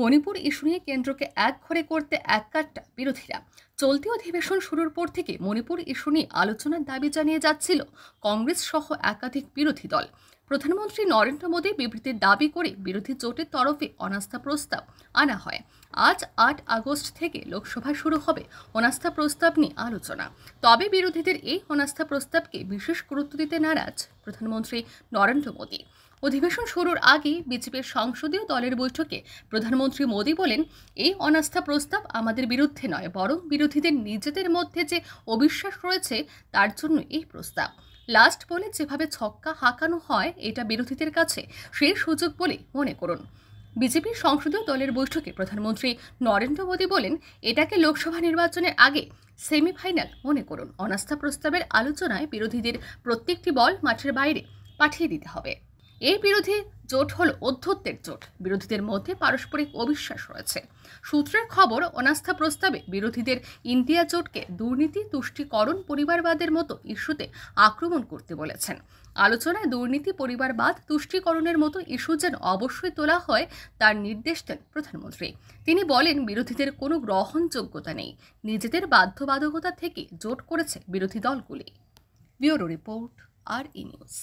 Manipur issue নিয়ে কেন্দ্রকে এক ঘরে করতে এক কাটটা বিরোধীরা চলতি অধিবেশন শুরুর পর থেকে মণিপুর ইস্যু নিয়ে আলোচনার দাবি জানিয়ে যাচ্ছিল কংগ্রেস সহ একাধিক বিরোধী দল প্রধানমন্ত্রী নরেন্দ্র মোদী বিবৃতির দাবি করে বিরোধী জোটের তরফে অনাস্থা প্রস্তাব আনা হয় আজ আট আগস্ট থেকে লোকসভা শুরু হবে অনাস্থা প্রস্তাব নিয়ে আলোচনা তবে বিরোধীদের এই অনাস্থা প্রস্তাবকে বিশেষ গুরুত্ব দিতে নারাজ প্রধানমন্ত্রী নরেন্দ্র মোদী অধিবেশন শুরুর আগে বিজেপির সংসদীয় দলের বৈঠকে প্রধানমন্ত্রী মোদী বলেন এই অনাস্থা প্রস্তাব আমাদের বিরুদ্ধে নয় বরং বিরোধীদের নিজেদের মধ্যে যে অবিশ্বাস রয়েছে তার জন্য এই প্রস্তাব লাস্ট বলে যেভাবে ছক্কা হাঁকানো হয় এটা বিরোধীদের কাছে সেই সুযোগ বলে মনে করুন বিজেপির সংসদীয় দলের বৈঠকে প্রধানমন্ত্রী নরেন্দ্র মোদী বলেন এটাকে লোকসভা নির্বাচনের আগে সেমিফাইনাল মনে করুন অনাস্থা প্রস্তাবের আলোচনায় বিরোধীদের প্রত্যেকটি বল মাঠের বাইরে পাঠিয়ে দিতে হবে এর বিরোধী জোট হল অধ্যত্বের জোট বিরোধীদের মধ্যে পারস্পরিক অবিশ্বাস রয়েছে সূত্রের খবর অনাস্থা প্রস্তাবে বিরোধীদের ইন্ডিয়া জোটকে দুর্নীতি তুষ্টিকরণ পরিবারবাদের মতো ইস্যুতে আক্রমণ করতে বলেছেন আলোচনায় দুর্নীতি পরিবারবাদ তুষ্টিকরণের মতো ইস্যু যেন অবশ্যই তোলা হয় তার নির্দেশ দেন প্রধানমন্ত্রী তিনি বলেন বিরোধীদের কোনো গ্রহণযোগ্যতা নেই নিজেদের বাধ্যবাধকতা থেকে জোট করেছে বিরোধী দলগুলি ব্যুরো রিপোর্ট আর ইনিউজ